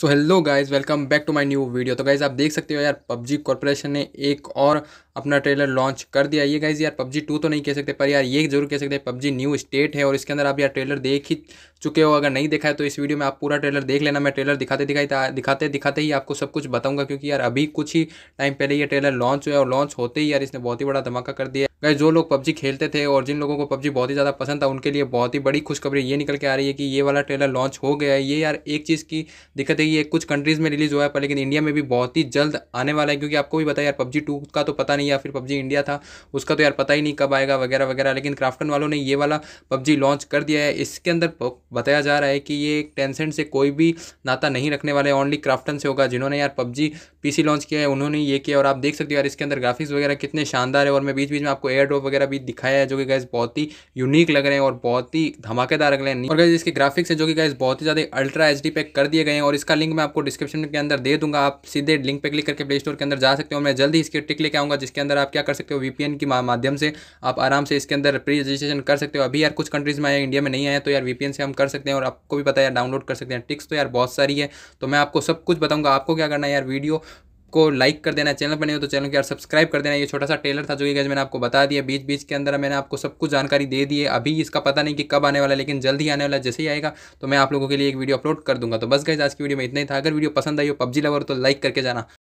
so hello guys welcome back to my new video तो guys आप देख सकते हो यार पबजी कॉरपोरेशन ने एक और अपना ट्रेलर लॉन्च कर दिया ये गाइज यार पबजी टू तो नहीं कह सकते पर यार ये जरूर कह सकते हैं पबजी न्यू स्टेट है और इसके अंदर आप यार ट्रेलर देख ही चुके हो अगर नहीं देखा है तो इस वीडियो में आप पूरा ट्रेलर देख लेना मैं ट्रेलर दिखाते दिखाई दिखाते दिखाते ही आपको सब कुछ बताऊंगा क्योंकि यार अभी कुछ ही टाइम पहले ये ट्रेलर लॉन्च हुआ और लॉन्च होते ही यार इसने बहुत ही बड़ा धमाका कर दिया गए जो लोग पबजी खेलते थे और जिन लोगों को पबजी बहुत ही ज़्यादा पसंद था उनके लिए बहुत ही बड़ी खुशखबरी ये निकल के आ रही है कि ये वाला ट्रेलर लॉन्च हो गया है ये यार एक चीज़ की दिक्कत है ये कुछ कंट्रीज़ में रिलीज़ हुआ है पर लेकिन इंडिया में भी बहुत ही जल्द आने वाला है क्योंकि आपको भी बताया यार पबजी टू का तो पता नहीं या फिर पबजी इंडिया था उसका तो यार पता ही नहीं कब आएगा वगैरह वगैरह लेकिन क्राफ्टन वालों ने ये वाला पबजी लॉन्च कर दिया है इसके अंदर बताया जा रहा है कि ये टेंसेंट से कोई भी नाता नहीं रखने वाले ओनली क्राफ्टन से होगा जिन्होंने यार पबजी पीसी लॉन्च किया है उन्होंने ये किया और आप देख सकते हो यार इसके अंदर ग्राफिक्स वगैरह कितने शानदार है और मैं बीच बीच में आपको एयर ड्रॉप वगैरह भी दिखाया है जो कि गैस बहुत ही यूनिक लग रहे हैं और बहुत ही धमाकेदार लग रहे हैं और गैस इसके ग्राफिक्स है जो कि गैस बहुत ही ज़्यादा अल्ट्रा एच पे कर दिए गए हैं और इसका लिंक मैं आपको डिस्क्रिप्शन के अंदर दे दूंगा आप सीधे लिंक पर क्लिक करके प्ले स्टोर के अंदर जा सकते हो मैं जल्दी इसके टिक लेकर आऊँगा जिसके अंदर आप क्या कर सकते हो वीपीएन के माध्यम से आप आराम से इसके अंदर प्री रजिस्ट्रेशन कर सकते हो अभी यार कुछ कंट्रीज़ में आया इंडिया में नहीं आया तो यार वीपीएन से हम कर सकते हैं और आपको भी पता है डाउनलोड कर सकते हैं टिक्स तो यार बहुत सारी है तो मैं आपको सब कुछ बताऊँगा आपको क्या करना है यार वीडियो को लाइक कर देना चैनल पर नहीं हो तो चैनल के यार सब्सक्राइब कर देना ये छोटा सा टेलर था जो कि मैंने आपको बता दिया बीच बीच के अंदर मैंने आपको सब कुछ जानकारी दे दी है अभी इसका पता नहीं कि कब आने वाला लेकिन जल्द ही आने वाला जैसे ही आएगा तो मैं आप लोगों के लिए एक वीडियो अपलोड कर दूंगा तो बस गए आज की वीडियो में इतना ही था अगर वीडियो पसंद आई हो पब्जी लवर तो लाइक करके जाना